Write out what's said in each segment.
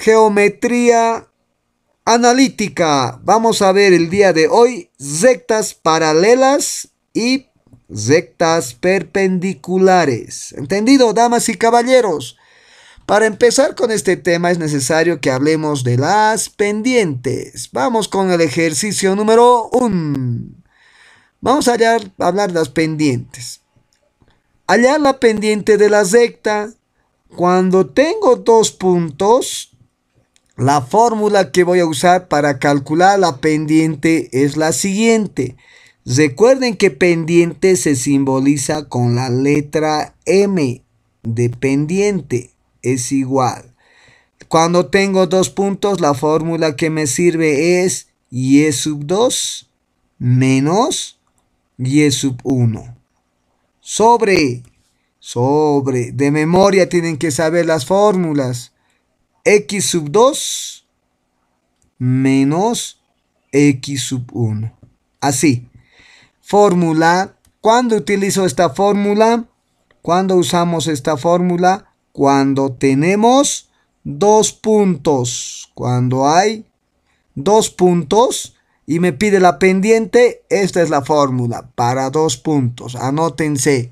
geometría analítica. Vamos a ver el día de hoy rectas paralelas y rectas perpendiculares. ¿Entendido, damas y caballeros? Para empezar con este tema es necesario que hablemos de las pendientes. Vamos con el ejercicio número 1. Vamos a hablar de las pendientes. Hallar la pendiente de la recta. Cuando tengo dos puntos, la fórmula que voy a usar para calcular la pendiente es la siguiente. Recuerden que pendiente se simboliza con la letra M de pendiente. Es igual. Cuando tengo dos puntos, la fórmula que me sirve es y sub 2 menos y sub 1. Sobre, sobre, de memoria tienen que saber las fórmulas x sub 2 menos x sub 1. Así. Fórmula. ¿Cuándo utilizo esta fórmula? cuando usamos esta fórmula? Cuando tenemos dos puntos. Cuando hay dos puntos y me pide la pendiente, esta es la fórmula para dos puntos. Anótense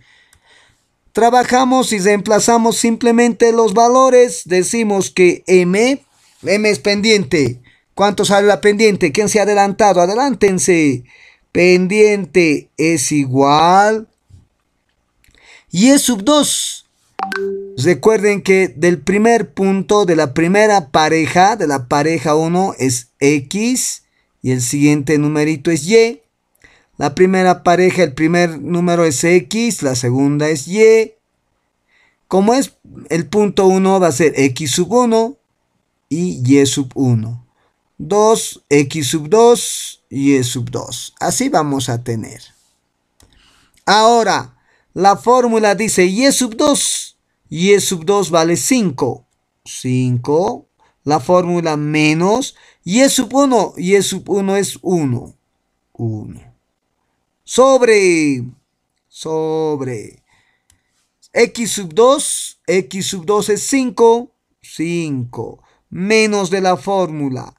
trabajamos y reemplazamos simplemente los valores. Decimos que M, M es pendiente. ¿Cuánto sale la pendiente? ¿Quién se ha adelantado? Adelántense. Pendiente es igual. Y es sub 2. Recuerden que del primer punto de la primera pareja, de la pareja 1 es X y el siguiente numerito es Y. La primera pareja, el primer número es X, la segunda es Y. Como es el punto 1 va a ser X sub 1 y Y sub 1. 2, X sub 2, Y sub 2. Así vamos a tener. Ahora, la fórmula dice Y sub 2. Y sub 2 vale 5. 5. La fórmula menos Y sub 1. Y sub 1 es 1. 1 sobre, sobre x sub 2, x sub 2 es 5, 5, menos de la fórmula.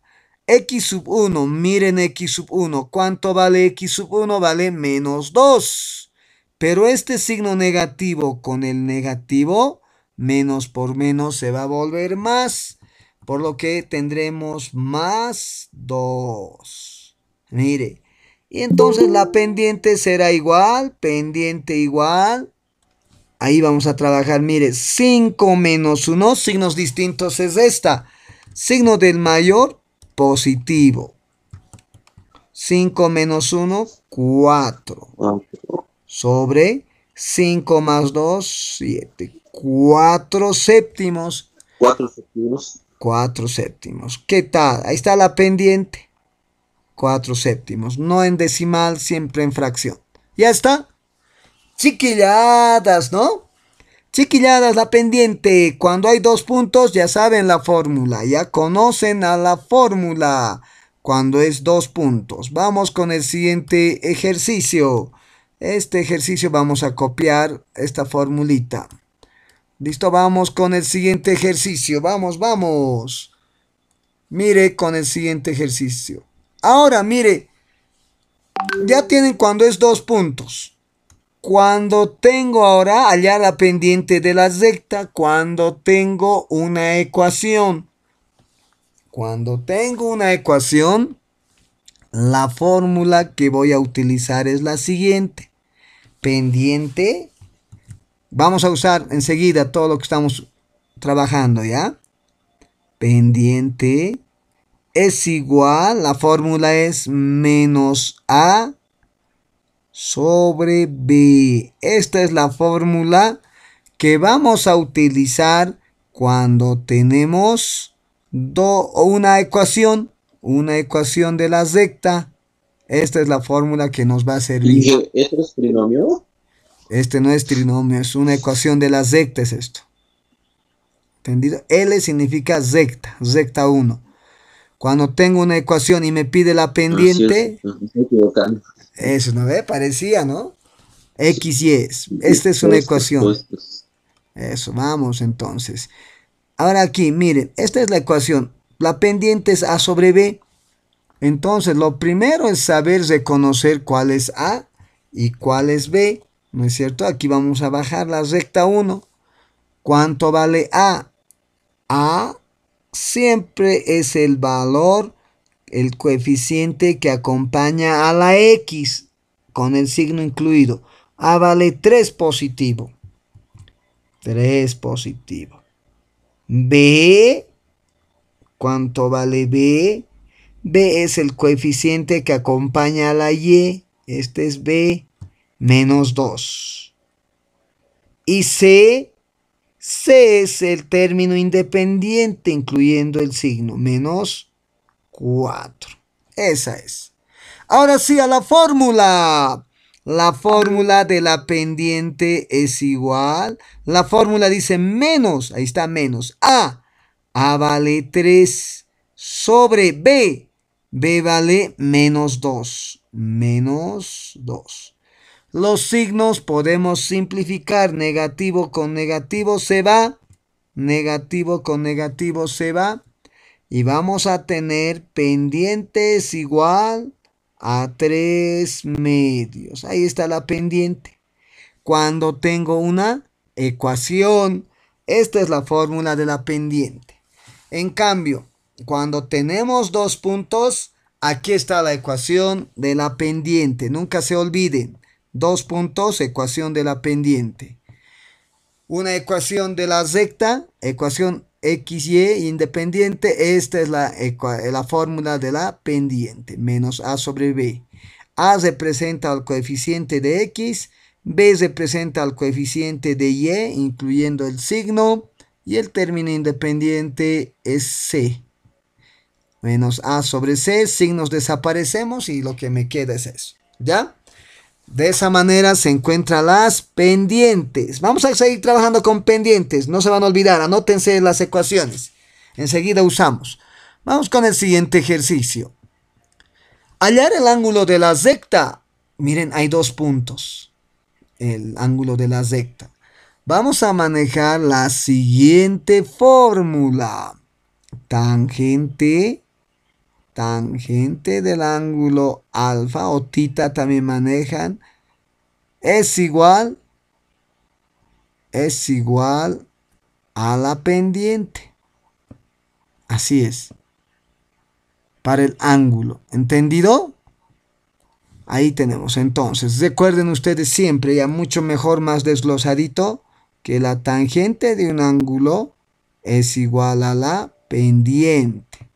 x sub 1, miren x sub 1, ¿cuánto vale x sub 1? Vale menos 2. Pero este signo negativo con el negativo, menos por menos se va a volver más, por lo que tendremos más 2. Mire, y entonces la pendiente será igual, pendiente igual. Ahí vamos a trabajar, mire, 5 menos 1, signos distintos es esta. Signo del mayor, positivo. 5 menos 1, 4. Sobre 5 más 2, 7. 4 séptimos. 4 séptimos. 4 séptimos. ¿Qué tal? Ahí está la pendiente cuatro séptimos. No en decimal, siempre en fracción. Ya está. Chiquilladas, ¿no? Chiquilladas, la pendiente. Cuando hay dos puntos, ya saben la fórmula. Ya conocen a la fórmula. Cuando es dos puntos. Vamos con el siguiente ejercicio. Este ejercicio vamos a copiar esta formulita. Listo, vamos con el siguiente ejercicio. Vamos, vamos. Mire con el siguiente ejercicio. Ahora, mire, ya tienen cuando es dos puntos. Cuando tengo ahora allá la pendiente de la recta, cuando tengo una ecuación. Cuando tengo una ecuación, la fórmula que voy a utilizar es la siguiente. Pendiente. Vamos a usar enseguida todo lo que estamos trabajando, ¿ya? Pendiente es igual, la fórmula es menos A sobre B. Esta es la fórmula que vamos a utilizar cuando tenemos do, una ecuación, una ecuación de la recta Esta es la fórmula que nos va a servir. ¿Este es trinomio? Este no es trinomio, es una ecuación de la secta, es esto. ¿Entendido? L significa recta Recta 1. Cuando tengo una ecuación y me pide la pendiente. Eso, ¿no ve? Parecía, ¿no? X y es. Esta es una ecuación. Eso, vamos entonces. Ahora aquí, miren, esta es la ecuación. La pendiente es A sobre B. Entonces, lo primero es saber reconocer cuál es A y cuál es B. ¿No es cierto? Aquí vamos a bajar la recta 1. ¿Cuánto vale A? A siempre es el valor, el coeficiente que acompaña a la X con el signo incluido. A vale 3 positivo. 3 positivo. B, ¿cuánto vale B? B es el coeficiente que acompaña a la Y. Este es B menos 2. Y C, C es el término independiente, incluyendo el signo, menos 4. Esa es. Ahora sí, a la fórmula. La fórmula de la pendiente es igual. La fórmula dice menos, ahí está menos. A, A vale 3 sobre B. B vale menos 2. Menos 2. Los signos podemos simplificar. Negativo con negativo se va. Negativo con negativo se va. Y vamos a tener pendientes igual a tres medios. Ahí está la pendiente. Cuando tengo una ecuación, esta es la fórmula de la pendiente. En cambio, cuando tenemos dos puntos, aquí está la ecuación de la pendiente. Nunca se olviden. Dos puntos, ecuación de la pendiente. Una ecuación de la recta, ecuación XY independiente. Esta es la, la fórmula de la pendiente, menos A sobre B. A representa el coeficiente de X, B representa al coeficiente de Y, incluyendo el signo, y el término independiente es C. Menos A sobre C, signos desaparecemos y lo que me queda es eso. ¿Ya? De esa manera se encuentran las pendientes. Vamos a seguir trabajando con pendientes. No se van a olvidar. Anótense las ecuaciones. Enseguida usamos. Vamos con el siguiente ejercicio. Hallar el ángulo de la secta. Miren, hay dos puntos. El ángulo de la secta. Vamos a manejar la siguiente fórmula. Tangente tangente del ángulo alfa o tita también manejan es igual es igual a la pendiente así es para el ángulo entendido ahí tenemos entonces recuerden ustedes siempre ya mucho mejor más desglosadito que la tangente de un ángulo es igual a la pendiente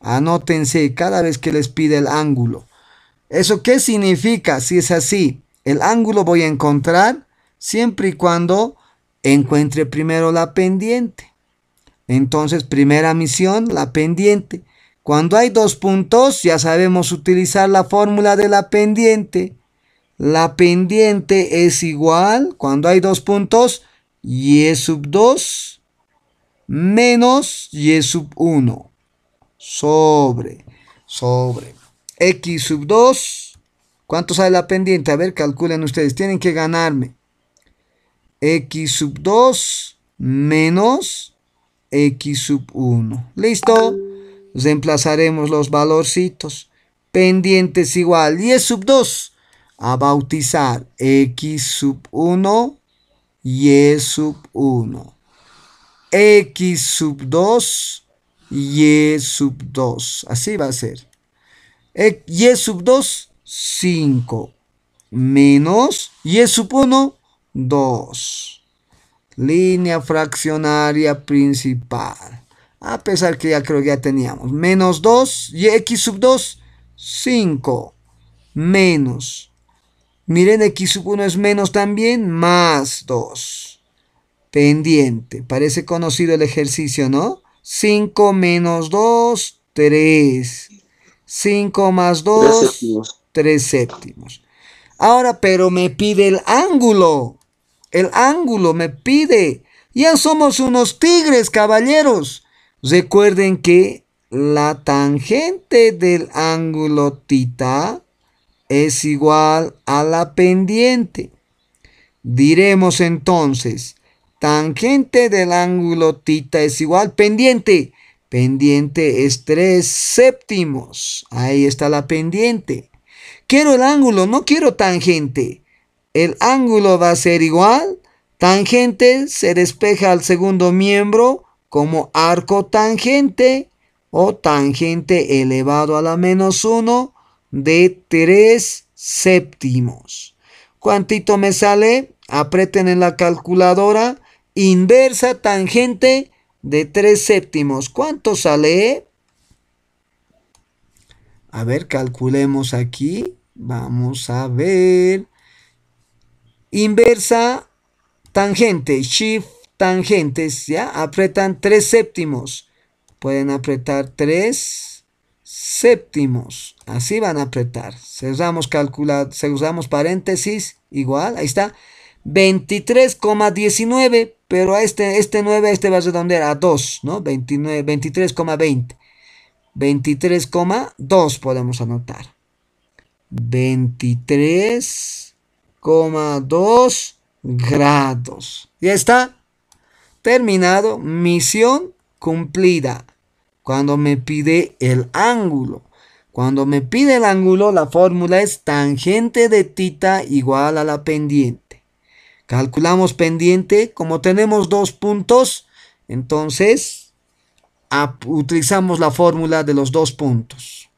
Anótense cada vez que les pide el ángulo. ¿Eso qué significa? Si es así, el ángulo voy a encontrar siempre y cuando encuentre primero la pendiente. Entonces, primera misión, la pendiente. Cuando hay dos puntos, ya sabemos utilizar la fórmula de la pendiente. La pendiente es igual, cuando hay dos puntos, y sub 2 menos y sub 1 sobre, sobre. X sub 2, ¿cuánto sale la pendiente? A ver, calculen ustedes, tienen que ganarme. X sub 2 menos X sub 1. ¿Listo? Reemplazaremos los valorcitos. Pendientes igual, 10 sub 2. A bautizar X sub 1 y e sub 1. X sub 2 y sub 2. Así va a ser. E, y sub 2, 5. Menos y sub 1, 2. Línea fraccionaria principal. A pesar que ya creo que ya teníamos. Menos 2 y x sub 2, 5. Menos. Miren, x sub 1 es menos también, más 2. Pendiente. Parece conocido el ejercicio, ¿no? 5 menos 2, 3. 5 más 2, 3 séptimos. Ahora, pero me pide el ángulo. El ángulo me pide. Ya somos unos tigres, caballeros. Recuerden que la tangente del ángulo tita es igual a la pendiente. Diremos entonces Tangente del ángulo tita es igual pendiente. Pendiente es 3 séptimos. Ahí está la pendiente. Quiero el ángulo, no quiero tangente. El ángulo va a ser igual. Tangente se despeja al segundo miembro como arco tangente o tangente elevado a la menos 1 de 3 séptimos. ¿Cuánto me sale? Apreten en la calculadora inversa tangente de 3 séptimos. ¿Cuánto sale? A ver, calculemos aquí. Vamos a ver. Inversa tangente, shift tangentes, ¿ya? Apretan 3 séptimos. Pueden apretar 3 séptimos. Así van a apretar. Cerramos, usamos usamos paréntesis, igual, ahí está. 23,19, pero a este, este 9, este va a redondear a 2, ¿no? 23,20. 23,2 podemos anotar. 23,2 grados. Ya está. Terminado. Misión cumplida. Cuando me pide el ángulo. Cuando me pide el ángulo, la fórmula es tangente de tita igual a la pendiente. Calculamos pendiente. Como tenemos dos puntos, entonces utilizamos la fórmula de los dos puntos.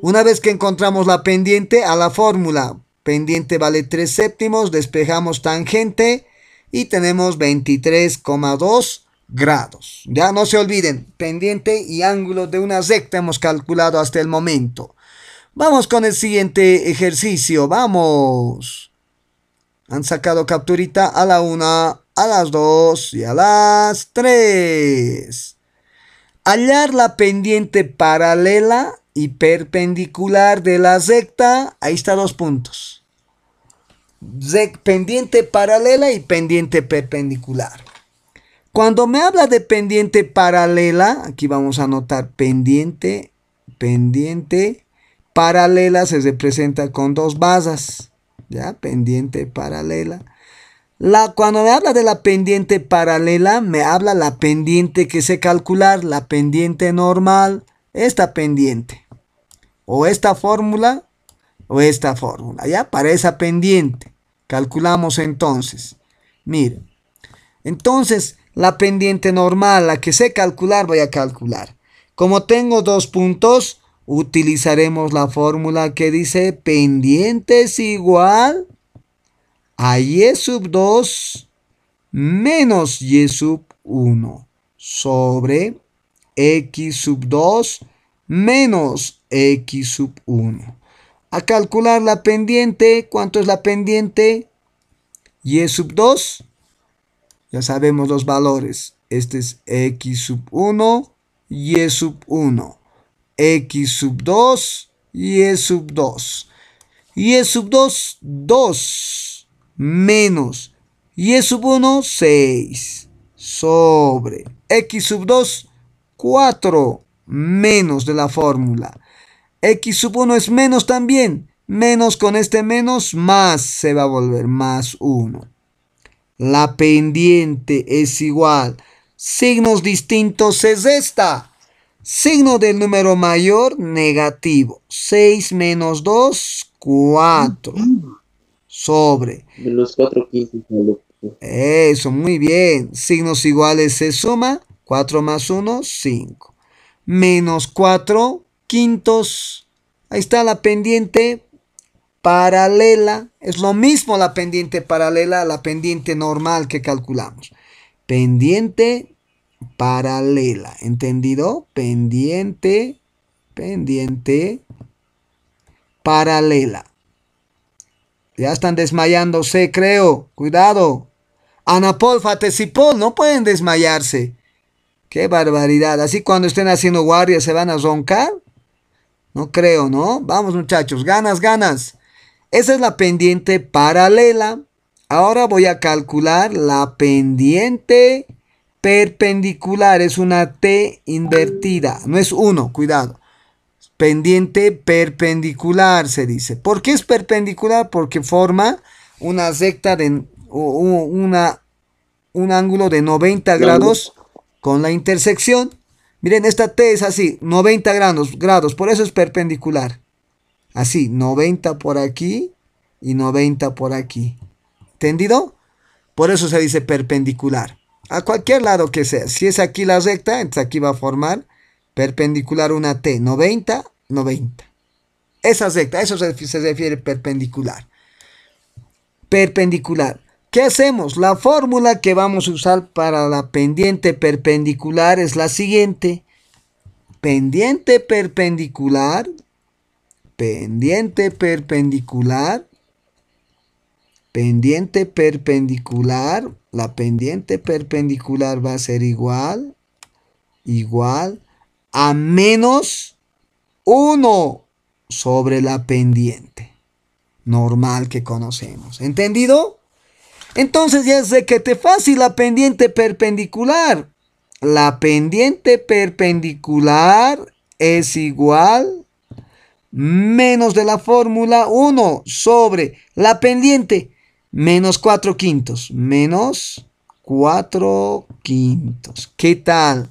Una vez que encontramos la pendiente, a la fórmula pendiente vale 3 séptimos, despejamos tangente y tenemos 23,2 grados. Ya no se olviden, pendiente y ángulo de una recta hemos calculado hasta el momento. Vamos con el siguiente ejercicio, vamos. Han sacado capturita a la 1, a las 2 y a las 3. Hallar la pendiente paralela y perpendicular de la recta. Ahí está dos puntos. pendiente paralela y pendiente perpendicular. Cuando me habla de pendiente paralela, aquí vamos a anotar pendiente, pendiente paralela se representa con dos basas. ¿ya? Pendiente paralela. La, cuando me habla de la pendiente paralela, me habla la pendiente que sé calcular, la pendiente normal, esta pendiente. O esta fórmula, o esta fórmula, ¿ya? Para esa pendiente. Calculamos entonces. Mira. Entonces, la pendiente normal, la que sé calcular, voy a calcular. Como tengo dos puntos, utilizaremos la fórmula que dice pendiente es igual a y sub 2 menos y sub 1 sobre x sub 2 menos x sub 1. A calcular la pendiente, ¿cuánto es la pendiente? y sub 2, ya sabemos los valores. Este es x sub 1, y sub 1 x sub 2 y e sub 2. Y e sub 2, 2 menos y e sub 1, 6 sobre x sub 2, 4 menos de la fórmula. x sub 1 es menos también. Menos con este menos, más se va a volver más 1. La pendiente es igual. Signos distintos es esta. Signo del número mayor, negativo. 6 menos 2, 4. Sobre. Menos 4 15. Eso, muy bien. Signos iguales se suma. 4 más 1, 5. Menos 4 quintos. Ahí está la pendiente paralela. Es lo mismo la pendiente paralela a la pendiente normal que calculamos. Pendiente paralela. ¿Entendido? Pendiente, pendiente, paralela. Ya están desmayándose, creo. Cuidado. Anapol, Fatecipol, no pueden desmayarse. Qué barbaridad. Así cuando estén haciendo guardia se van a roncar. No creo, ¿no? Vamos muchachos, ganas, ganas. Esa es la pendiente paralela. Ahora voy a calcular la pendiente perpendicular, es una T invertida, no es 1, cuidado. Pendiente perpendicular se dice. ¿Por qué es perpendicular? Porque forma una secta de un ángulo de 90 grados con la intersección. Miren, esta T es así, 90 grados, grados, por eso es perpendicular. Así, 90 por aquí y 90 por aquí. ¿Entendido? Por eso se dice perpendicular a cualquier lado que sea. Si es aquí la recta, entonces aquí va a formar perpendicular una T, 90, 90. Esa recta, eso se, se refiere perpendicular. Perpendicular. ¿Qué hacemos? La fórmula que vamos a usar para la pendiente perpendicular es la siguiente. Pendiente perpendicular, pendiente perpendicular Pendiente perpendicular, la pendiente perpendicular va a ser igual, igual a menos 1 sobre la pendiente normal que conocemos. ¿Entendido? Entonces ya sé que te fácil la pendiente perpendicular. La pendiente perpendicular es igual menos de la fórmula 1 sobre la pendiente menos cuatro quintos, menos 4 quintos. ¿Qué tal?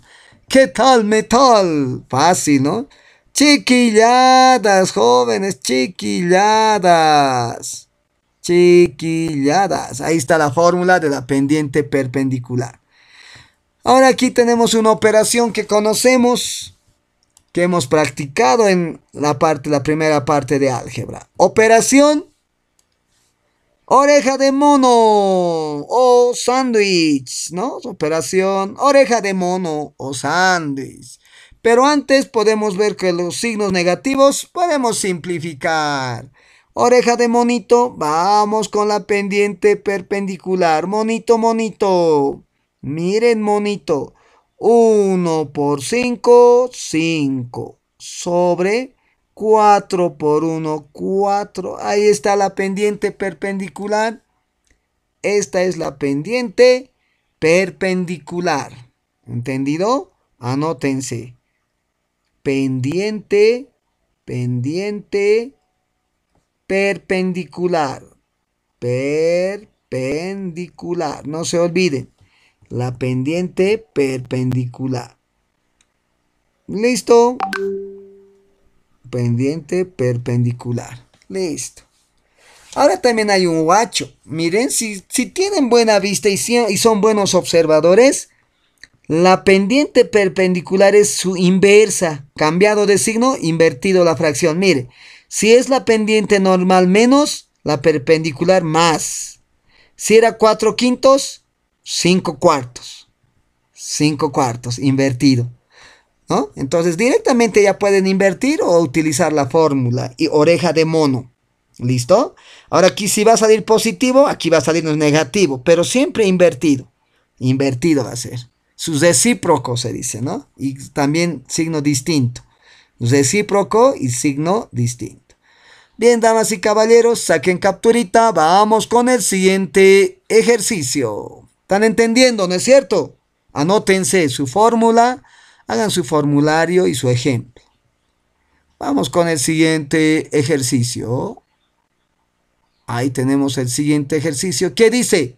¿Qué tal, metal? Fácil, ¿no? Chiquilladas, jóvenes, chiquilladas. Chiquilladas. Ahí está la fórmula de la pendiente perpendicular. Ahora aquí tenemos una operación que conocemos, que hemos practicado en la, parte, la primera parte de álgebra. Operación Oreja de mono o oh, sándwich, ¿no? Operación oreja de mono o sándwich. Pero antes podemos ver que los signos negativos podemos simplificar. Oreja de monito, vamos con la pendiente perpendicular. Monito, monito. Miren, monito. 1 por 5, 5. Sobre 4 por 1, 4. Ahí está la pendiente perpendicular. Esta es la pendiente perpendicular. ¿Entendido? Anótense. Pendiente, pendiente, perpendicular. Perpendicular. No se olviden. La pendiente perpendicular. Listo pendiente perpendicular. Listo. Ahora también hay un guacho. Miren, si, tienen buena vista y, son buenos observadores, la pendiente perpendicular es su inversa. Cambiado de signo, invertido la fracción. Mire, si es la pendiente normal menos, la perpendicular más. Si era 4 quintos, 5 cuartos. 5 cuartos, invertido. Entonces directamente ya pueden invertir o utilizar la fórmula y oreja de mono. ¿Listo? Ahora aquí si va a salir positivo, aquí va a salir negativo, pero siempre invertido. Invertido va a ser. Sus recíproco se dice, ¿no? Y también signo distinto. Recíproco y signo distinto. Bien, damas y caballeros, saquen capturita. Vamos con el siguiente ejercicio. ¿Están entendiendo, no es cierto? Anótense su fórmula Hagan su formulario y su ejemplo. Vamos con el siguiente ejercicio. Ahí tenemos el siguiente ejercicio ¿Qué dice,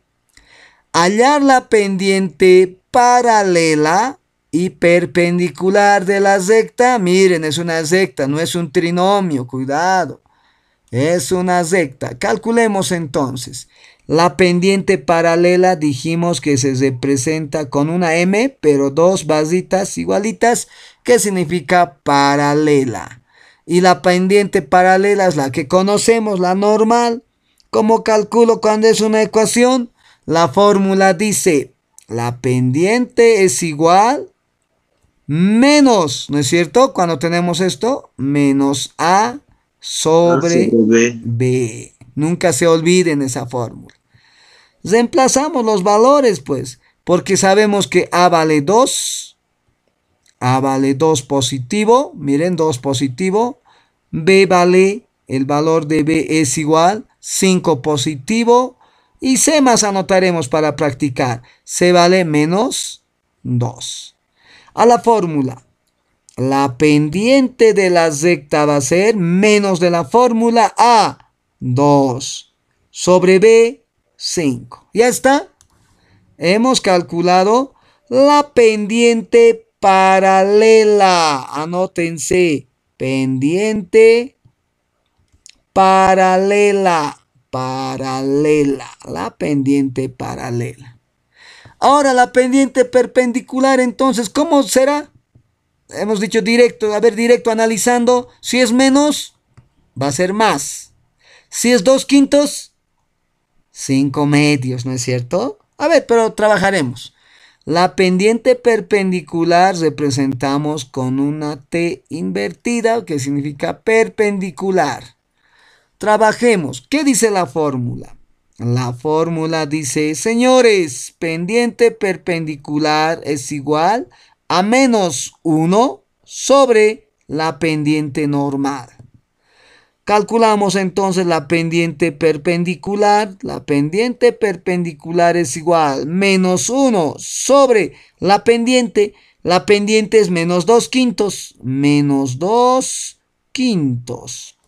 hallar la pendiente paralela y perpendicular de la secta. Miren, es una secta, no es un trinomio, cuidado. Es una secta. Calculemos entonces. La pendiente paralela dijimos que se representa con una M, pero dos vasitas igualitas, que significa paralela. Y la pendiente paralela es la que conocemos, la normal. ¿Cómo calculo cuando es una ecuación? La fórmula dice, la pendiente es igual menos, ¿no es cierto? Cuando tenemos esto, menos A ah, sobre pues B. Nunca se olviden esa fórmula. Reemplazamos los valores, pues, porque sabemos que A vale 2, A vale 2 positivo, miren, 2 positivo, B vale, el valor de B es igual, 5 positivo, y C más anotaremos para practicar, C vale menos 2. A la fórmula, la pendiente de la recta va a ser menos de la fórmula A, 2 sobre B, 5. Ya está. Hemos calculado la pendiente paralela. Anótense. Pendiente paralela. Paralela. La pendiente paralela. Ahora la pendiente perpendicular, entonces, ¿cómo será? Hemos dicho directo, a ver, directo analizando. Si es menos, va a ser más. Si es dos quintos, cinco medios, ¿no es cierto? A ver, pero trabajaremos. La pendiente perpendicular representamos con una T invertida, que significa perpendicular. Trabajemos. ¿Qué dice la fórmula? La fórmula dice, señores, pendiente perpendicular es igual a menos 1 sobre la pendiente normal. Calculamos entonces la pendiente perpendicular. La pendiente perpendicular es igual menos 1 sobre la pendiente. La pendiente es menos 2 quintos. Menos 2 quintos.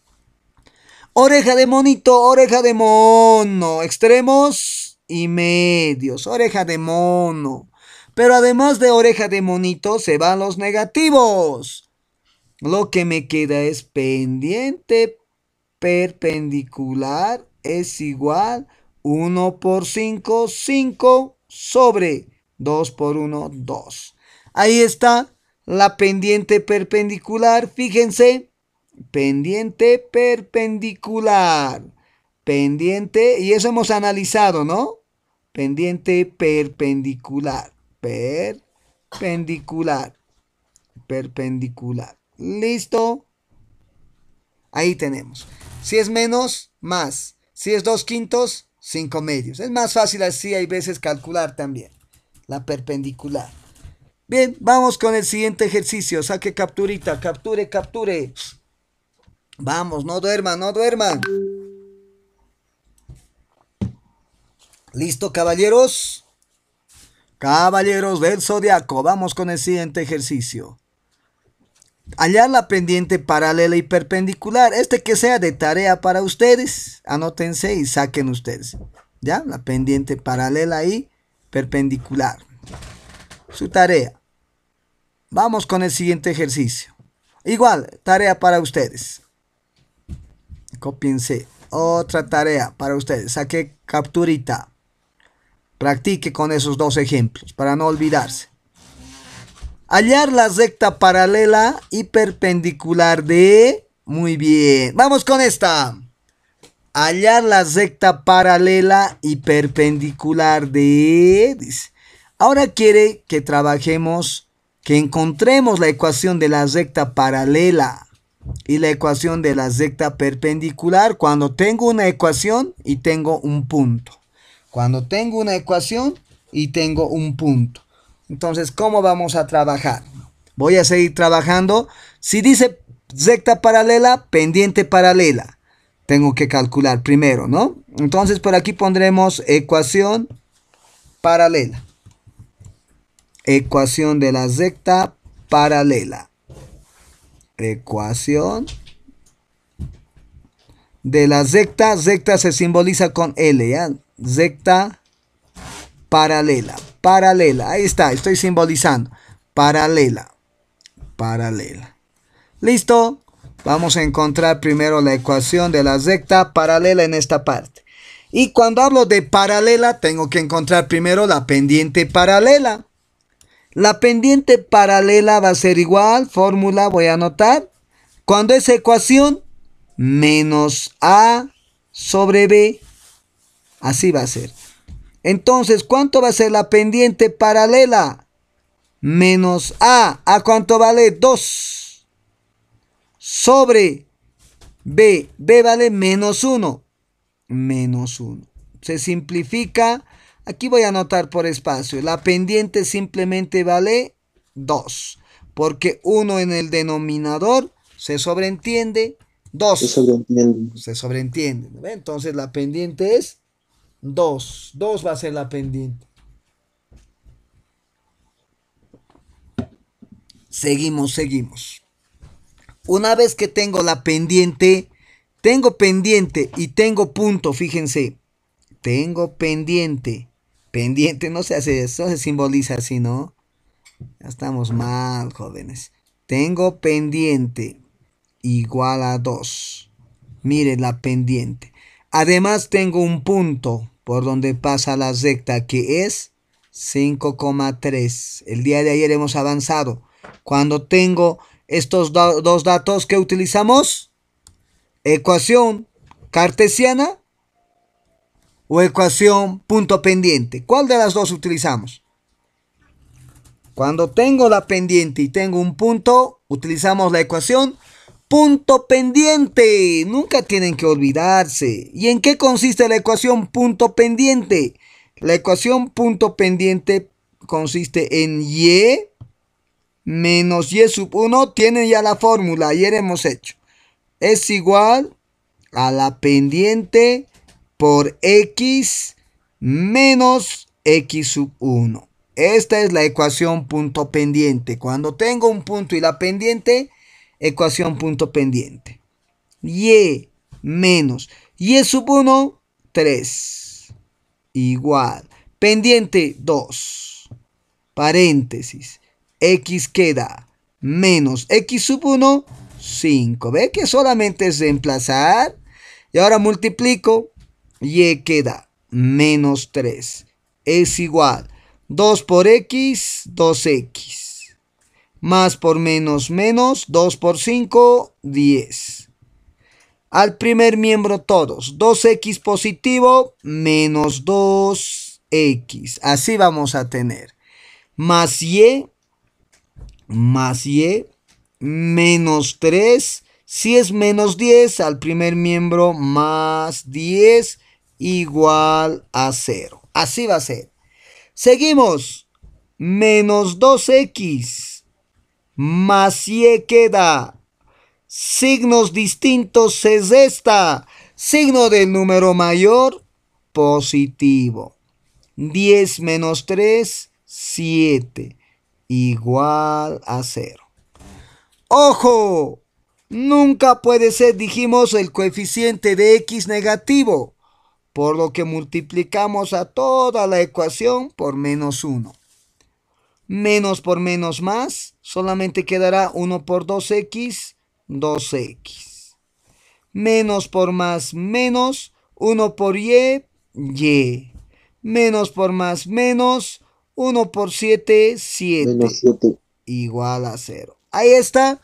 Oreja de monito, oreja de mono. Extremos y medios. Oreja de mono. Pero además de oreja de monito se van los negativos. Lo que me queda es pendiente perpendicular es igual 1 por 5, 5 sobre 2 por 1, 2. Ahí está la pendiente perpendicular. Fíjense, pendiente perpendicular. Pendiente, y eso hemos analizado, ¿no? Pendiente perpendicular. Perpendicular. Perpendicular. Listo. Ahí tenemos. Si es menos, más. Si es dos quintos, cinco medios. Es más fácil así, hay veces calcular también. La perpendicular. Bien, vamos con el siguiente ejercicio. Saque capturita, capture, capture. Vamos, no duerman, no duerman. ¿Listo, caballeros? Caballeros del Zodiaco, vamos con el siguiente ejercicio hallar la pendiente paralela y perpendicular. Este que sea de tarea para ustedes, anótense y saquen ustedes. ¿Ya? La pendiente paralela y perpendicular. Su tarea. Vamos con el siguiente ejercicio. Igual, tarea para ustedes. Copiense. Otra tarea para ustedes. Saque capturita. Practique con esos dos ejemplos para no olvidarse. Hallar la recta paralela y perpendicular de... Muy bien. Vamos con esta. Hallar la recta paralela y perpendicular de... Ahora quiere que trabajemos, que encontremos la ecuación de la recta paralela y la ecuación de la recta perpendicular cuando tengo una ecuación y tengo un punto. Cuando tengo una ecuación y tengo un punto. Entonces, ¿cómo vamos a trabajar? Voy a seguir trabajando. Si dice recta paralela, pendiente paralela. Tengo que calcular primero, ¿no? Entonces, por aquí pondremos ecuación paralela. Ecuación de la recta paralela. Ecuación de la recta Secta se simboliza con L, ¿ya? paralela paralela. Ahí está, estoy simbolizando. Paralela. Paralela. ¿Listo? Vamos a encontrar primero la ecuación de la recta paralela en esta parte. Y cuando hablo de paralela, tengo que encontrar primero la pendiente paralela. La pendiente paralela va a ser igual, fórmula voy a anotar. Cuando es ecuación, menos A sobre B. Así va a ser. Entonces, ¿cuánto va a ser la pendiente paralela? Menos A. ¿A cuánto vale? 2. Sobre B. B vale menos 1. Menos 1. Se simplifica. Aquí voy a anotar por espacio. La pendiente simplemente vale 2. Porque 1 en el denominador se sobreentiende. 2. Se sobreentiende. Se sobreentiende. Entonces la pendiente es 2. 2 va a ser la pendiente. Seguimos, seguimos. Una vez que tengo la pendiente, tengo pendiente y tengo punto, fíjense. Tengo pendiente. Pendiente no se hace, eso se simboliza así, ¿no? Ya estamos mal, jóvenes. Tengo pendiente igual a 2. Mire la pendiente. Además tengo un punto por donde pasa la recta, que es 5,3. El día de ayer hemos avanzado. Cuando tengo estos dos datos que utilizamos, ecuación cartesiana o ecuación punto pendiente. ¿Cuál de las dos utilizamos? Cuando tengo la pendiente y tengo un punto, utilizamos la ecuación punto pendiente. Nunca tienen que olvidarse. ¿Y en qué consiste la ecuación punto pendiente? La ecuación punto pendiente consiste en y menos y sub 1. Tienen ya la fórmula, ayer hemos hecho. Es igual a la pendiente por x menos x sub 1. Esta es la ecuación punto pendiente. Cuando tengo un punto y la pendiente, ecuación punto pendiente. Y menos Y sub 1, 3. Igual. Pendiente 2. Paréntesis. X queda menos X sub 1, 5. ¿Ve que solamente es reemplazar? Y ahora multiplico. Y queda menos 3. Es igual. 2 por X, 2X. Más por menos, menos. 2 por 5, 10. Al primer miembro todos. 2x positivo, menos 2x. Así vamos a tener. Más y, más y, menos 3. Si es menos 10, al primer miembro más 10 igual a 0. Así va a ser. Seguimos. Menos 2x más y queda. Signos distintos es esta. Signo del número mayor, positivo. 10 menos 3, 7. Igual a 0. ¡Ojo! Nunca puede ser, dijimos, el coeficiente de x negativo, por lo que multiplicamos a toda la ecuación por menos 1 menos por menos más, solamente quedará 1 por 2x, 2x. Menos por más, menos, 1 por y, y. Menos por más, menos, 1 por 7, 7. Menos 7. Igual a 0. Ahí está.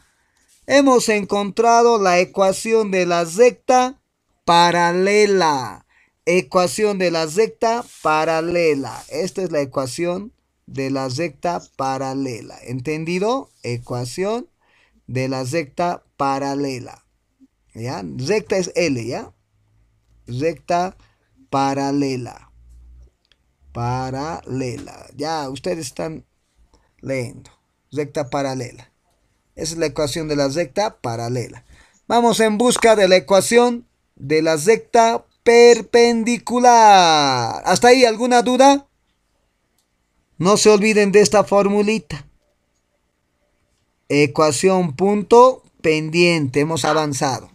Hemos encontrado la ecuación de la recta paralela. Ecuación de la recta paralela. Esta es la ecuación de la recta paralela. ¿Entendido? Ecuación de la recta paralela. ¿Ya? Recta es L, ¿ya? Recta paralela. Paralela. Ya, ustedes están leyendo. Recta paralela. Esa es la ecuación de la recta paralela. Vamos en busca de la ecuación de la recta perpendicular. ¿Hasta ahí alguna duda? No se olviden de esta formulita. Ecuación punto pendiente, hemos avanzado.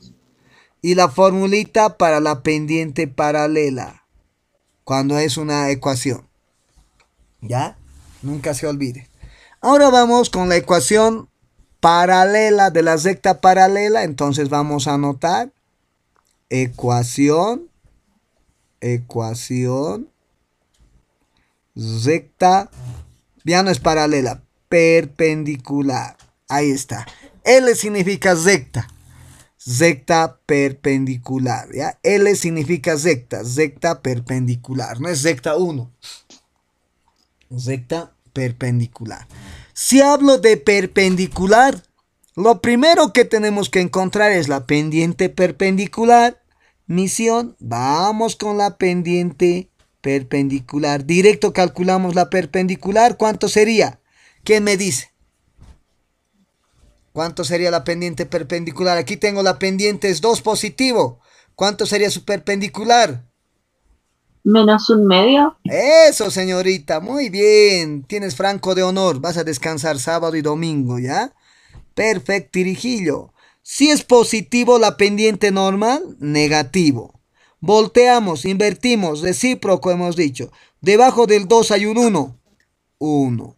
Y la formulita para la pendiente paralela, cuando es una ecuación. ¿Ya? Nunca se olvide. Ahora vamos con la ecuación paralela de la recta paralela. Entonces vamos a anotar ecuación, ecuación recta, ya no es paralela, perpendicular. Ahí está. L significa recta. Recta perpendicular. ¿ya? L significa recta. Recta perpendicular. No es recta 1. Recta perpendicular. Si hablo de perpendicular, lo primero que tenemos que encontrar es la pendiente perpendicular. Misión, vamos con la pendiente Perpendicular. Directo calculamos la perpendicular. ¿Cuánto sería? ¿Quién me dice? ¿Cuánto sería la pendiente perpendicular? Aquí tengo la pendiente es 2 positivo. ¿Cuánto sería su perpendicular? Menos un medio. Eso, señorita. Muy bien. Tienes franco de honor. Vas a descansar sábado y domingo, ¿ya? Perfecto, dirijillo. Si es positivo la pendiente normal, negativo. Volteamos, invertimos, recíproco hemos dicho. Debajo del 2 hay un 1. 1.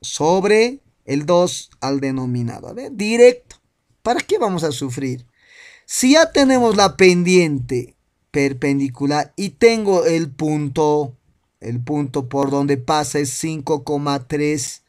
Sobre el 2 al denominado. ver, Directo. ¿Para qué vamos a sufrir? Si ya tenemos la pendiente perpendicular y tengo el punto, el punto por donde pasa es 5,3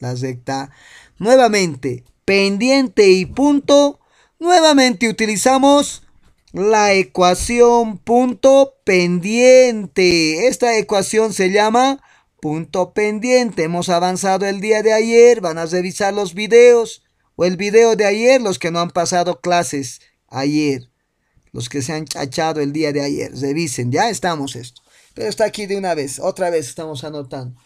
la recta. Nuevamente, pendiente y punto. Nuevamente utilizamos la ecuación punto pendiente. Esta ecuación se llama punto pendiente. Hemos avanzado el día de ayer, van a revisar los videos o el video de ayer, los que no han pasado clases ayer, los que se han chachado el día de ayer. Revisen, ya estamos esto. Pero está aquí de una vez, otra vez estamos anotando.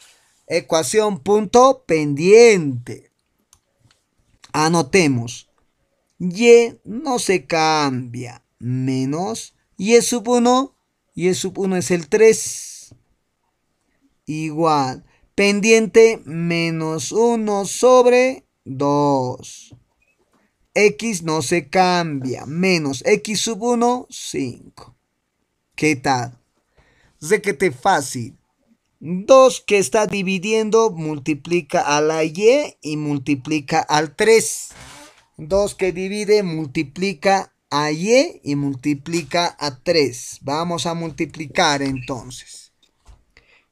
Ecuación punto pendiente. Anotemos. Y no se cambia menos y es sub 1 y es sub 1 es el 3 igual pendiente menos 1 sobre 2 x no se cambia menos x sub 1 5 ¿qué tal? Sé que te fácil 2 que está dividiendo multiplica a la y e y multiplica al 3 2 que divide multiplica y y multiplica a 3. Vamos a multiplicar entonces.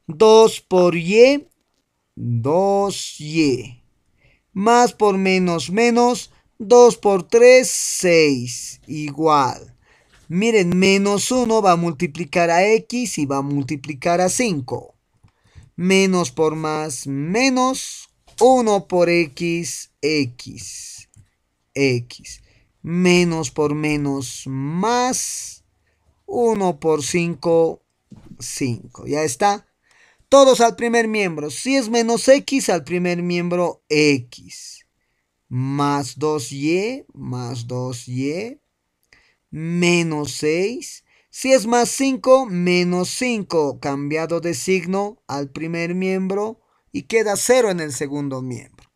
2 por y, 2y. Más por menos, menos. 2 por 3, 6. Igual. Miren, menos 1 va a multiplicar a x y va a multiplicar a 5. Menos por más, menos. 1 por x, x, x menos por menos más 1 por 5 5 ya está todos al primer miembro si es menos x al primer miembro x más 2y más 2y menos 6 si es más 5 menos 5 cambiado de signo al primer miembro y queda 0 en el segundo miembro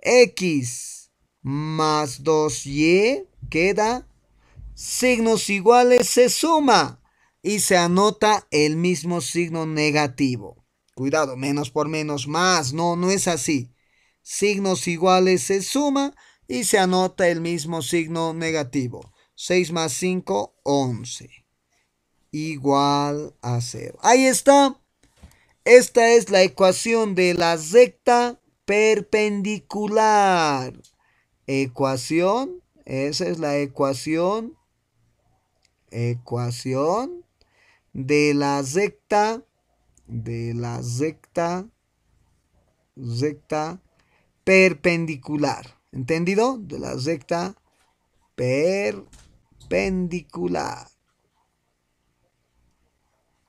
x más 2y e queda signos iguales se suma y se anota el mismo signo negativo. Cuidado, menos por menos más, no, no es así. Signos iguales se suma y se anota el mismo signo negativo. 6 más 5, 11. Igual a 0. Ahí está. Esta es la ecuación de la recta perpendicular ecuación, esa es la ecuación, ecuación de la secta, de la secta, secta perpendicular. ¿Entendido? De la secta perpendicular.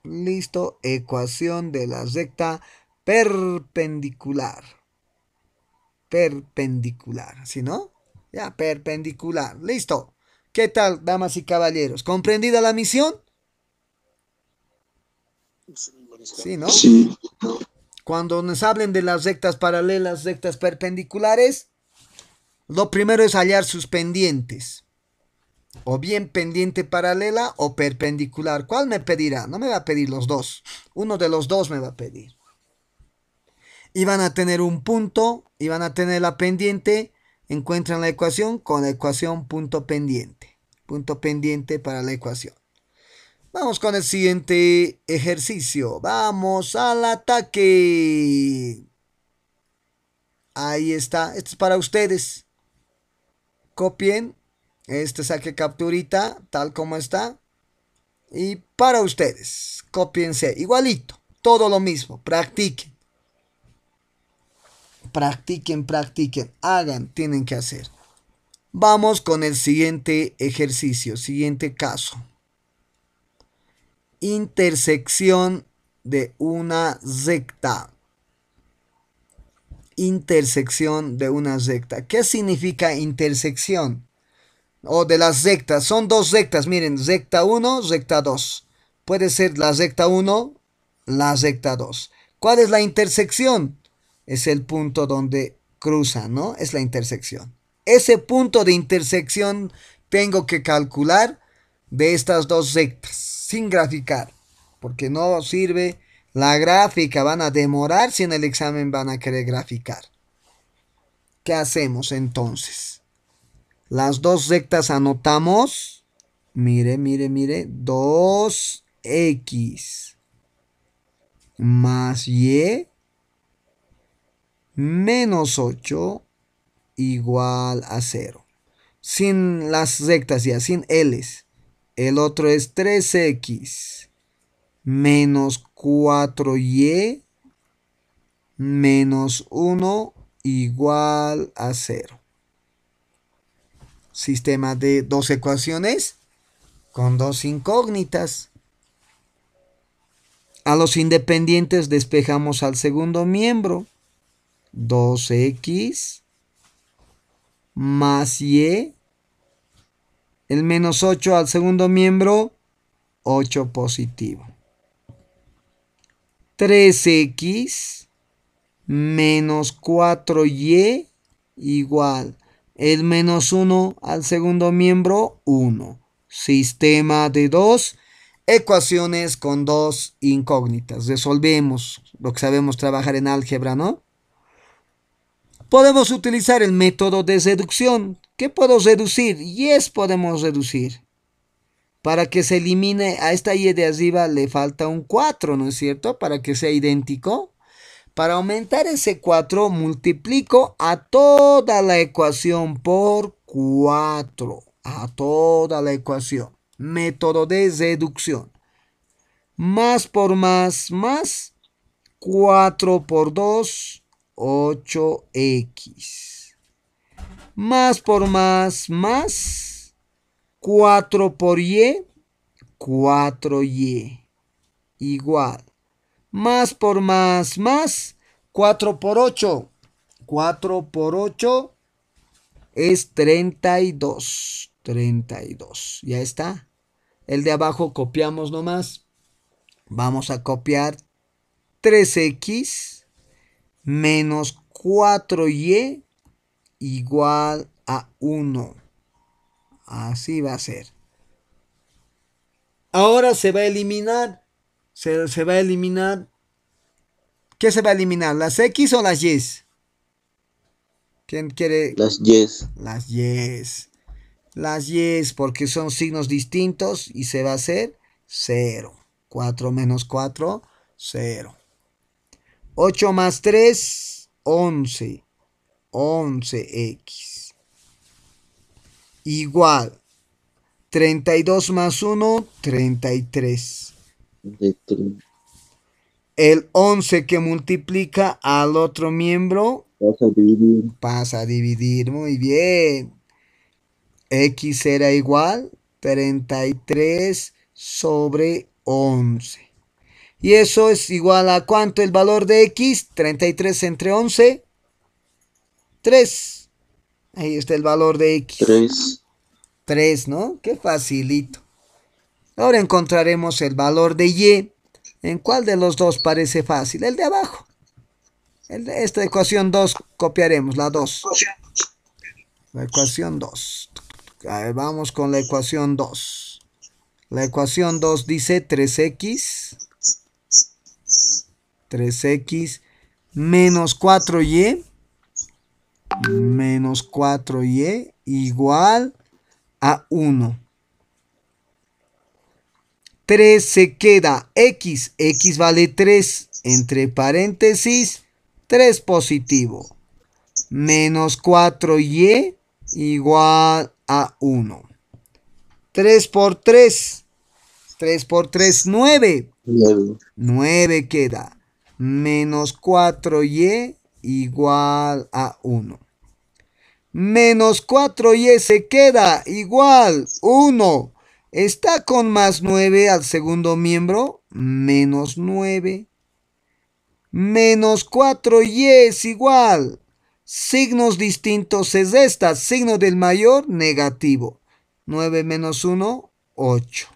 Listo, ecuación de la secta perpendicular perpendicular, ¿sí no? Ya, perpendicular, listo. ¿Qué tal, damas y caballeros? ¿Comprendida la misión? Sí, ¿no? Sí. Cuando nos hablen de las rectas paralelas, rectas perpendiculares, lo primero es hallar sus pendientes. O bien pendiente paralela o perpendicular. ¿Cuál me pedirá? No me va a pedir los dos. Uno de los dos me va a pedir. Y van a tener un punto y van a tener la pendiente, encuentran la ecuación con la ecuación punto pendiente. Punto pendiente para la ecuación. Vamos con el siguiente ejercicio. Vamos al ataque. Ahí está. Esto es para ustedes. Copien. Este saque capturita tal como está. Y para ustedes. Copiense igualito. Todo lo mismo. Practiquen practiquen, practiquen, hagan, tienen que hacer. Vamos con el siguiente ejercicio, siguiente caso. Intersección de una recta. Intersección de una recta. ¿Qué significa intersección? O de las rectas. Son dos rectas, miren, recta 1, recta 2. Puede ser la recta 1, la recta 2. ¿Cuál es la intersección? es el punto donde cruza, ¿no? Es la intersección. Ese punto de intersección tengo que calcular de estas dos rectas, sin graficar, porque no sirve la gráfica, van a demorar si en el examen van a querer graficar. ¿Qué hacemos entonces? Las dos rectas anotamos. Mire, mire, mire. 2x más y menos 8 igual a 0. Sin las rectas ya, sin L's. El otro es 3x menos 4y menos 1 igual a 0. Sistema de dos ecuaciones con dos incógnitas. A los independientes despejamos al segundo miembro. 2x más y. El menos 8 al segundo miembro, 8 positivo. 3x menos 4y igual. El menos 1 al segundo miembro, 1. Sistema de 2 ecuaciones con dos incógnitas. Resolvemos lo que sabemos trabajar en álgebra, ¿no? Podemos utilizar el método de seducción. ¿Qué puedo reducir? es podemos reducir. Para que se elimine a esta Y de arriba le falta un 4, ¿no es cierto? Para que sea idéntico. Para aumentar ese 4 multiplico a toda la ecuación por 4. A toda la ecuación. Método de seducción. Más por más, más. 4 por 2 8x. Más por más, más. 4 por y, 4y. Igual. Más por más, más. 4 por 8. 4 por 8 es 32. 32. Ya está. El de abajo copiamos nomás. Vamos a copiar 3x menos 4y e igual a 1. Así va a ser. Ahora se va a eliminar. Se, va a eliminar. ¿Qué se va a eliminar? ¿Las X o las Y? ¿Quién quiere? Las Y. Las Y. Las Y porque son signos distintos y se va a hacer 0. 4 menos 4, 0. 8 más 3, 11. 11x. Igual. 32 más 1, 33. El 11 que multiplica al otro miembro pasa a dividir. Pasa a dividir, muy bien. X era igual 33 sobre 11. Y eso es igual a cuánto el valor de x, 33 entre 11, 3. Ahí está el valor de x. 3. 3, ¿no? Qué facilito. Ahora encontraremos el valor de y. ¿En cuál de los dos parece fácil? El de abajo. El esta ecuación 2 copiaremos, la 2. La ecuación 2. Vamos con la ecuación 2. La ecuación 2 dice 3x 3x menos 4y menos 4y igual a 1. 3 se queda x, x vale 3, entre paréntesis, 3 positivo. Menos 4y igual a 1. 3 por 3, 3 por 3, 9. 9 queda menos 4y e igual a 1. Menos 4y e se queda igual 1. Está con más 9 al segundo miembro, menos 9. Menos 4y e es igual. Signos distintos es esta. Signo del mayor, negativo. 9 menos 1, 8.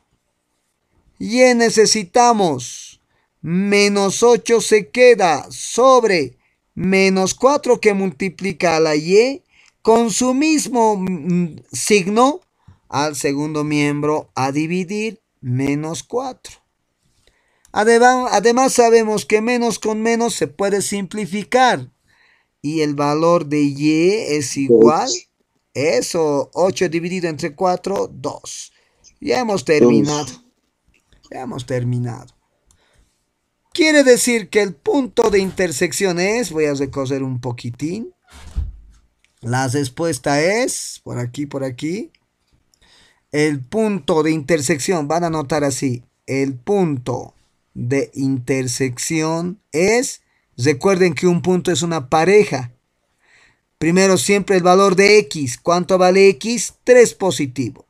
Y necesitamos menos 8 se queda sobre menos 4 que multiplica a la y con su mismo mm, signo al segundo miembro a dividir menos 4. Además, además sabemos que menos con menos se puede simplificar y el valor de y es igual, eso, 8 dividido entre 4, 2. Ya hemos terminado. Ya hemos terminado. Quiere decir que el punto de intersección es, voy a recoger un poquitín. La respuesta es, por aquí, por aquí. El punto de intersección, van a notar así, el punto de intersección es, recuerden que un punto es una pareja. Primero siempre el valor de x. ¿Cuánto vale x? 3 positivo.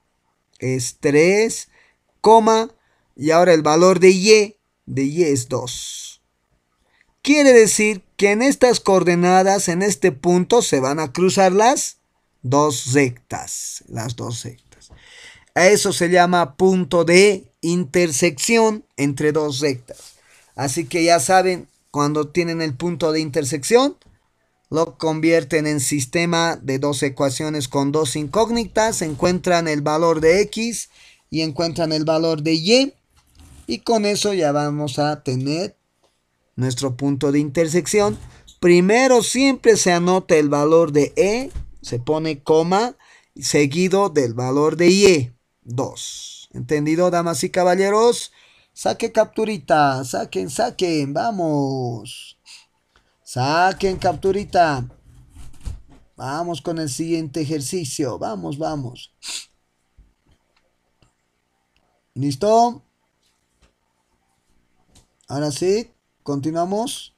Es 3, Y ahora el valor de y de Y es 2. Quiere decir que en estas coordenadas, en este punto, se van a cruzar las dos rectas. Las dos rectas. A eso se llama punto de intersección entre dos rectas. Así que ya saben, cuando tienen el punto de intersección, lo convierten en sistema de dos ecuaciones con dos incógnitas, encuentran el valor de x y encuentran el valor de y y con eso ya vamos a tener nuestro punto de intersección. Primero siempre se anota el valor de E, se pone coma, seguido del valor de Y, 2. E, ¿Entendido, damas y caballeros? Saque capturita, saquen, saquen, vamos. Saquen capturita. Vamos con el siguiente ejercicio, vamos, vamos. ¿Listo? Ahora sí, continuamos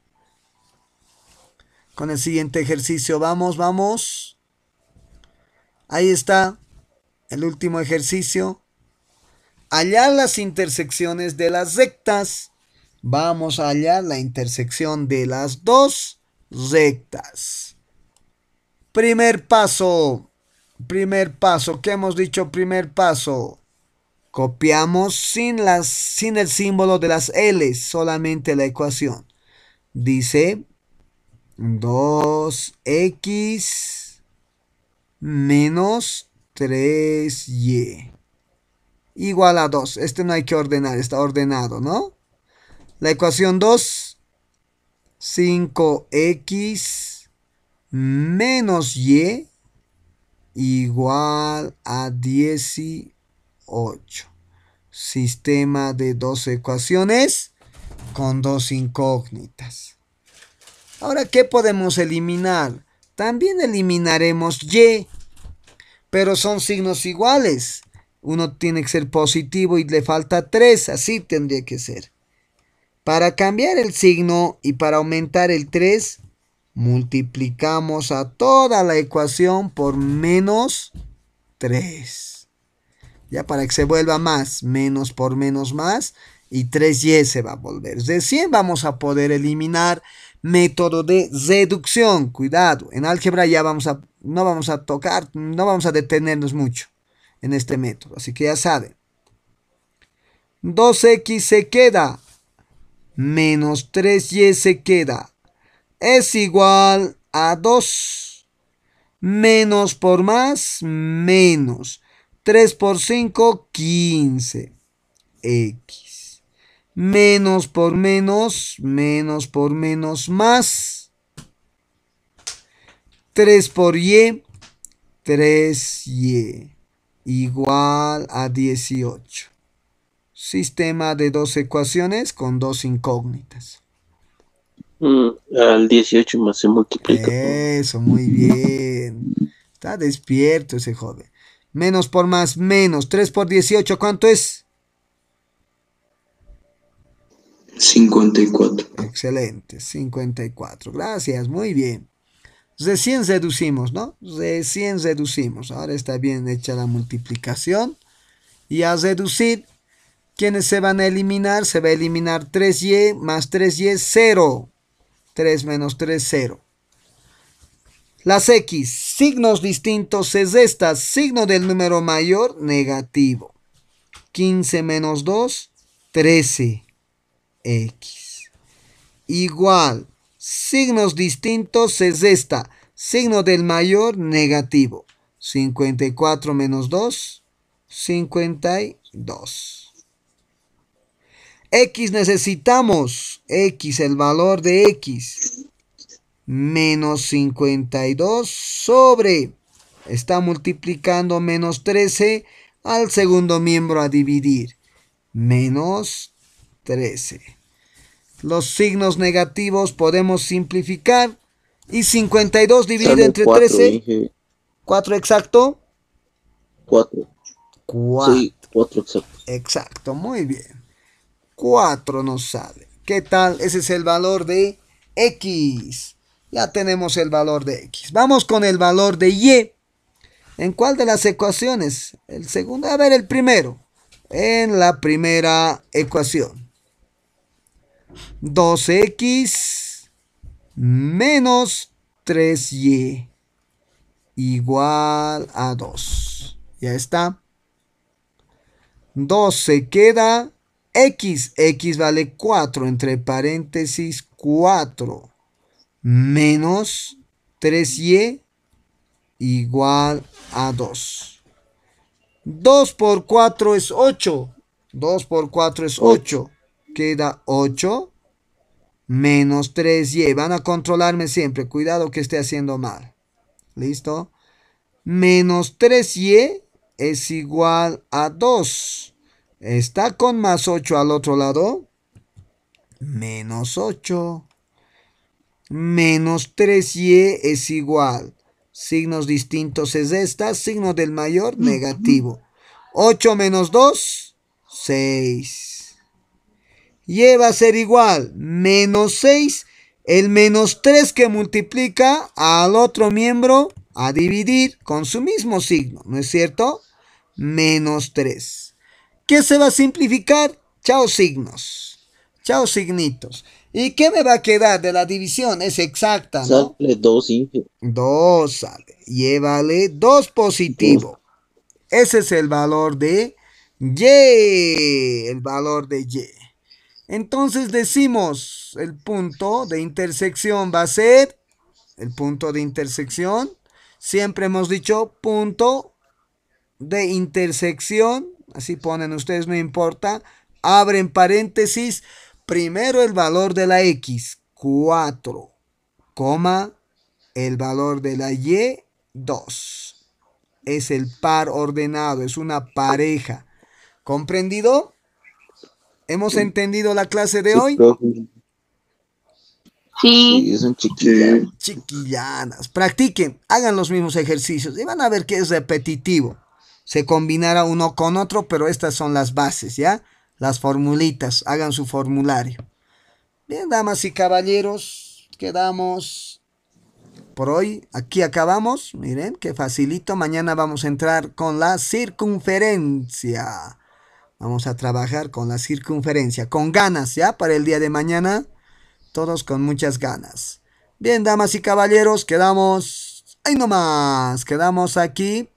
con el siguiente ejercicio. Vamos, vamos. Ahí está el último ejercicio. Hallar las intersecciones de las rectas. Vamos a hallar la intersección de las dos rectas. Primer paso. Primer paso. ¿Qué hemos dicho? Primer paso. Copiamos sin, las, sin el símbolo de las L, solamente la ecuación. Dice 2x menos 3y igual a 2. Este no hay que ordenar, está ordenado, ¿no? La ecuación 2, 5x menos y igual a 18 sistema de dos ecuaciones con dos incógnitas. Ahora, ¿qué podemos eliminar? También eliminaremos y, pero son signos iguales. Uno tiene que ser positivo y le falta 3, así tendría que ser. Para cambiar el signo y para aumentar el 3, multiplicamos a toda la ecuación por menos 3 ya para que se vuelva más, menos por menos más, y 3Y se va a volver. de 100. vamos a poder eliminar método de reducción. Cuidado, en álgebra ya vamos a, no vamos a tocar, no vamos a detenernos mucho en este método. Así que ya saben. 2X se queda, menos 3Y se queda, es igual a 2. Menos por más, menos. 3 por 5, 15. X. Menos por menos, menos por menos, más. 3 por Y, 3Y. Igual a 18. Sistema de dos ecuaciones con dos incógnitas. Mm, al 18 más se multiplica. Eso, muy bien. Está despierto ese joven. Menos por más, menos. 3 por 18, ¿cuánto es? 54. Excelente, 54. Gracias, muy bien. Recién reducimos, ¿no? Recién reducimos. Ahora está bien hecha la multiplicación. Y a reducir, ¿quiénes se van a eliminar? Se va a eliminar 3y más 3y, 0. 3 menos 3, 0. Las X, signos distintos es esta, signo del número mayor, negativo. 15 menos 2, 13. X. Igual, signos distintos es esta, signo del mayor, negativo. 54 menos 2, 52. X necesitamos, X, el valor de X menos 52 sobre, está multiplicando menos 13 al segundo miembro a dividir, menos 13. Los signos negativos podemos simplificar y 52 dividido entre 13, 4 exacto. 4. 4. Sí, 4 exacto. Exacto, muy bien. 4 nos sale. ¿Qué tal? Ese es el valor de X ya tenemos el valor de X. Vamos con el valor de Y. ¿En cuál de las ecuaciones? El segundo, a ver, el primero. En la primera ecuación. 2X menos 3Y igual a 2. Ya está. 2 se queda x. x vale 4 entre paréntesis 4 menos 3y igual a 2. 2 por 4 es 8. 2 por 4 es 8. Queda 8 menos 3y. Van a controlarme siempre. Cuidado que esté haciendo mal. ¿Listo? Menos 3y es igual a 2. Está con más 8 al otro lado. Menos 8 menos 3y e es igual. Signos distintos es esta, signo del mayor, negativo. 8 menos 2, 6. Y e va a ser igual, menos 6, el menos 3 que multiplica al otro miembro a dividir con su mismo signo, ¿no es cierto? Menos 3. ¿Qué se va a simplificar? Chao signos. Chao signitos. ¿Y qué me va a quedar de la división? Es exacta, ¿no? Sale dos, y... 2 sale. Llévale 2 positivo. Ese es el valor de Y. El valor de Y. Entonces decimos, el punto de intersección va a ser, el punto de intersección, siempre hemos dicho punto de intersección, así ponen ustedes, no importa, abren paréntesis, Primero el valor de la X, 4, coma, el valor de la Y, 2. Es el par ordenado, es una pareja. ¿Comprendido? ¿Hemos entendido la clase de hoy? Sí. sí son Chiquillanas. Practiquen, hagan los mismos ejercicios y van a ver que es repetitivo. Se combinará uno con otro, pero estas son las bases, ¿ya? las formulitas, hagan su formulario. Bien, damas y caballeros, quedamos por hoy. Aquí acabamos. Miren, qué facilito. Mañana vamos a entrar con la circunferencia. Vamos a trabajar con la circunferencia. Con ganas, ¿ya? Para el día de mañana. Todos con muchas ganas. Bien, damas y caballeros, quedamos... Ahí nomás. Quedamos aquí